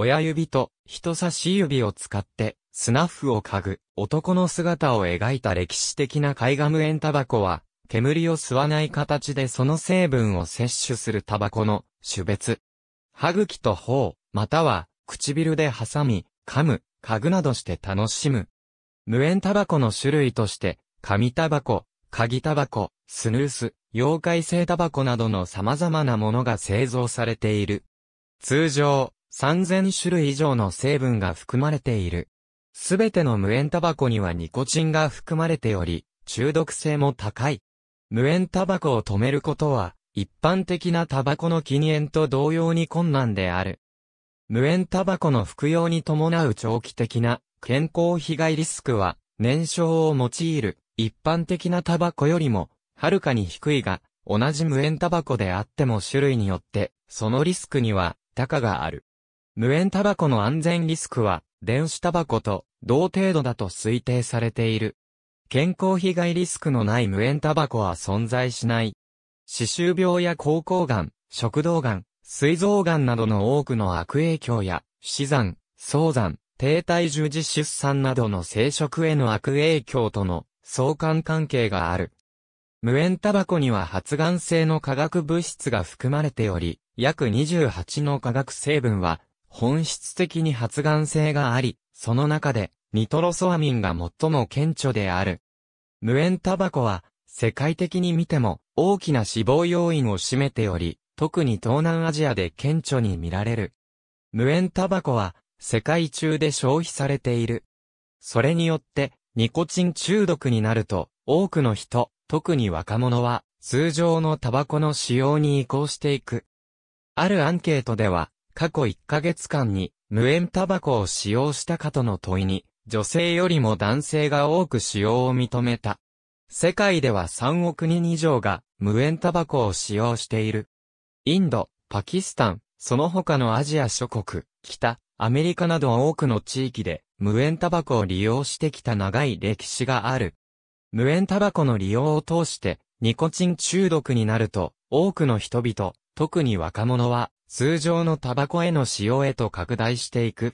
親指と人差し指を使って、スナッフを嗅ぐ、男の姿を描いた歴史的な海岸無塩タバコは、煙を吸わない形でその成分を摂取するタバコの種別。歯茎と頬、または唇で挟み、噛む、嗅ぐなどして楽しむ。無塩タバコの種類として、紙タバコ、鍵タバコ、スヌース、妖怪性タバコなどの様々なものが製造されている。通常、3000種類以上の成分が含まれている。すべての無煙タバコにはニコチンが含まれており、中毒性も高い。無煙タバコを止めることは、一般的なタバコの禁煙と同様に困難である。無煙タバコの服用に伴う長期的な健康被害リスクは、燃焼を用いる一般的なタバコよりも、はるかに低いが、同じ無煙タバコであっても種類によって、そのリスクには、高がある。無煙タバコの安全リスクは、電子タバコと同程度だと推定されている。健康被害リスクのない無煙タバコは存在しない。歯周病や口腔がん、食道がん、膵臓がんなどの多くの悪影響や、死産、早産、低体重児出産などの生殖への悪影響との相関関係がある。無煙タバコには発がん性の化学物質が含まれており、約28の化学成分は本質的に発がん性があり、その中で、ニトロソアミンが最も顕著である。無塩タバコは、世界的に見ても、大きな死亡要因を占めており、特に東南アジアで顕著に見られる。無塩タバコは、世界中で消費されている。それによって、ニコチン中毒になると、多くの人、特に若者は、通常のタバコの使用に移行していく。あるアンケートでは、過去1ヶ月間に無煙タバコを使用したかとの問いに、女性よりも男性が多く使用を認めた。世界では3億人以上が無煙タバコを使用している。インド、パキスタン、その他のアジア諸国、北、アメリカなど多くの地域で無煙タバコを利用してきた長い歴史がある。無煙タバコの利用を通してニコチン中毒になると多くの人々、特に若者は通常のタバコへの使用へと拡大していく。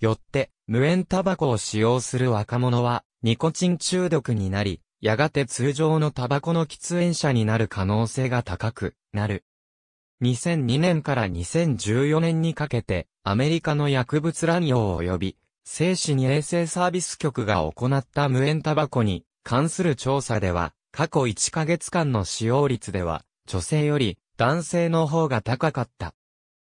よって、無煙タバコを使用する若者は、ニコチン中毒になり、やがて通常のタバコの喫煙者になる可能性が高くなる。2002年から2014年にかけて、アメリカの薬物乱用及び、精死に衛生サービス局が行った無煙タバコに関する調査では、過去1ヶ月間の使用率では、女性より男性の方が高かった。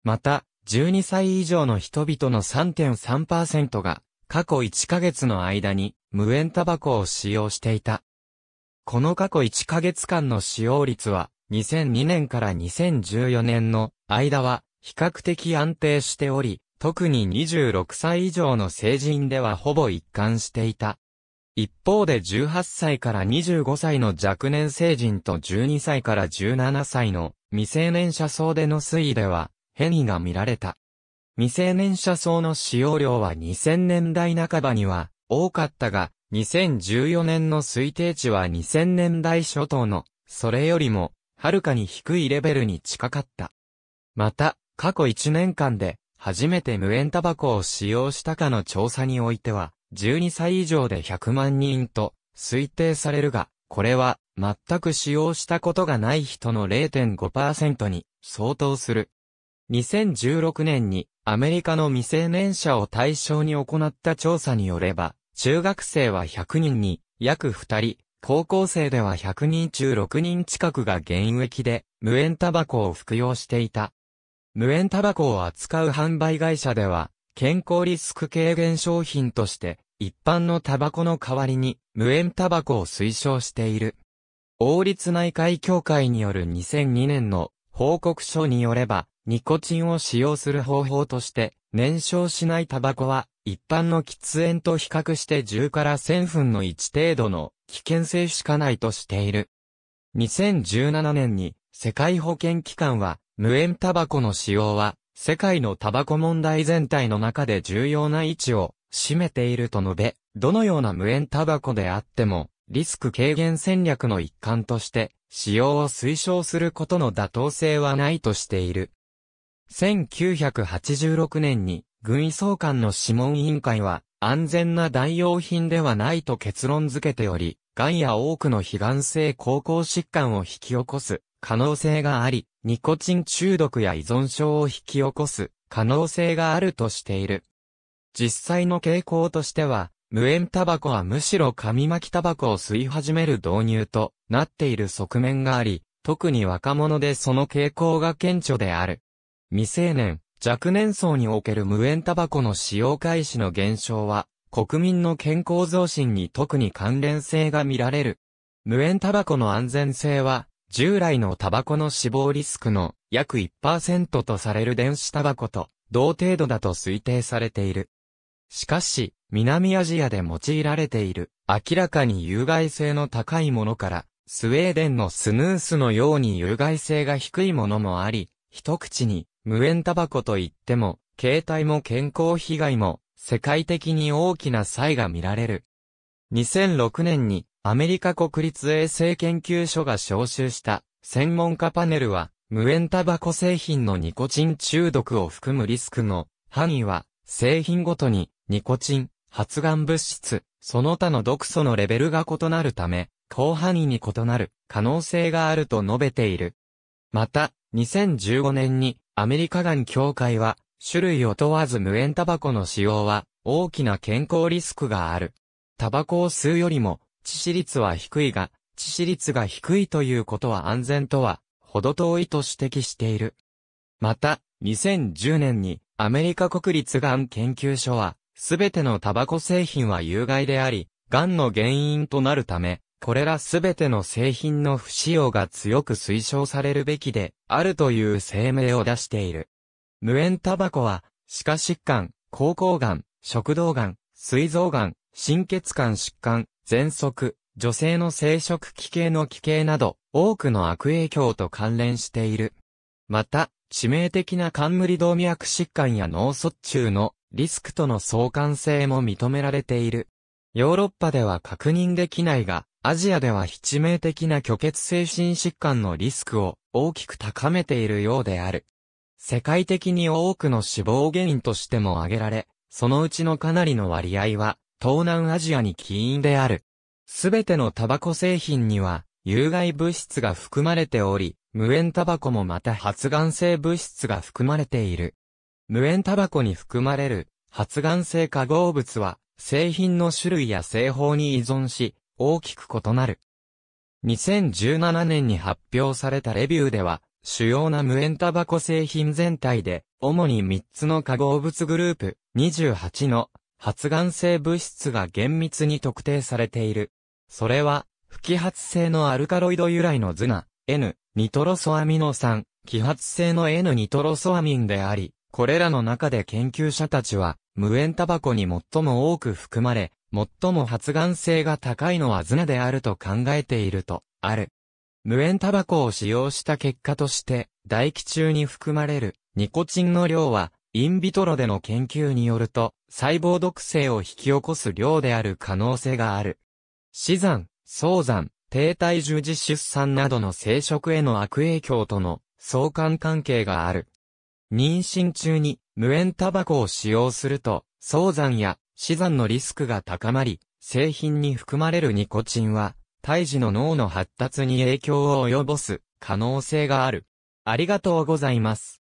また、12歳以上の人々の3.3%が、過去1ヶ月の間に、無煙タバコを使用していた。この過去1ヶ月間の使用率は、2002年から2014年の間は、比較的安定しており、特に26歳以上の成人ではほぼ一貫していた。一方で18歳から25歳の若年成人と12歳から17歳の未成年者層での推移では変異が見られた。未成年者層の使用量は2000年代半ばには多かったが、2014年の推定値は2000年代初頭の、それよりも、はるかに低いレベルに近かった。また、過去1年間で、初めて無煙タバコを使用したかの調査においては、12歳以上で100万人と推定されるが、これは全く使用したことがない人の0.5%に相当する。2016年にアメリカの未成年者を対象に行った調査によれば、中学生は100人に約2人、高校生では100人中6人近くが現役で無煙タバコを服用していた。無煙タバコを扱う販売会社では、健康リスク軽減商品として、一般のタバコの代わりに無煙タバコを推奨している。王立内海協会による2002年の報告書によれば、ニコチンを使用する方法として、燃焼しないタバコは、一般の喫煙と比較して10から1000分の1程度の危険性しかないとしている。2017年に、世界保健機関は、無煙タバコの使用は、世界のタバコ問題全体の中で重要な位置を占めていると述べ、どのような無煙タバコであっても、リスク軽減戦略の一環として、使用を推奨することの妥当性はないとしている。1986年に軍医総監の諮問委員会は安全な代用品ではないと結論付けており、癌や多くの非癌性高校疾患を引き起こす可能性があり、ニコチン中毒や依存症を引き起こす可能性があるとしている。実際の傾向としては、無塩タバコはむしろ紙巻きタバコを吸い始める導入となっている側面があり、特に若者でその傾向が顕著である。未成年、若年層における無煙タバコの使用開始の減少は、国民の健康増進に特に関連性が見られる。無煙タバコの安全性は、従来のタバコの死亡リスクの約1%とされる電子タバコと同程度だと推定されている。しかし、南アジアで用いられている明らかに有害性の高いものから、スウェーデンのスヌースのように有害性が低いものもあり、一口に無縁タバコといっても、携帯も健康被害も、世界的に大きな差異が見られる。2006年に、アメリカ国立衛生研究所が招集した、専門家パネルは、無縁タバコ製品のニコチン中毒を含むリスクの範囲は、製品ごとに、ニコチン、発がん物質、その他の毒素のレベルが異なるため、広範囲に異なる可能性があると述べている。また、2015年にアメリカガン協会は、種類を問わず無煙タバコの使用は、大きな健康リスクがある。タバコを吸うよりも、致死率は低いが、致死率が低いということは安全とは、ほど遠いと指摘している。また、2010年に、アメリカ国立がん研究所は、すべてのタバコ製品は有害であり、がんの原因となるため、これらすべての製品の不使用が強く推奨されるべきで、あるという声明を出している。無煙タバコは、歯科疾患、口腔癌、食道癌、膵臓癌、心血管疾患、喘息、女性の生殖器系の奇形など、多くの悪影響と関連している。また、致命的な冠動脈疾患や脳卒中のリスクとの相関性も認められている。ヨーロッパでは確認できないが、アジアでは致命的な虚血精神疾患のリスクを大きく高めているようである。世界的に多くの死亡原因としても挙げられ、そのうちのかなりの割合は東南アジアに起因である。すべてのタバコ製品には有害物質が含まれており、無塩タバコもまた発がん性物質が含まれている。無塩タバコに含まれる発がん性化合物は製品の種類や製法に依存し、大きく異なる。2017年に発表されたレビューでは、主要な無塩タバコ製品全体で、主に3つの化合物グループ、28の発がん性物質が厳密に特定されている。それは、不揮発性のアルカロイド由来のズナ、N、ニトロソアミノ酸、揮発性の N ニトロソアミンであり、これらの中で研究者たちは、無塩タバコに最も多く含まれ、最も発がん性が高いのはズナであると考えていると、ある。無煙タバコを使用した結果として、唾液中に含まれるニコチンの量は、インビトロでの研究によると、細胞毒性を引き起こす量である可能性がある。死産、早産、低体重児出産などの生殖への悪影響との相関関係がある。妊娠中に無煙タバコを使用すると、早産や死産のリスクが高まり、製品に含まれるニコチンは、胎児の脳の発達に影響を及ぼす可能性がある。ありがとうございます。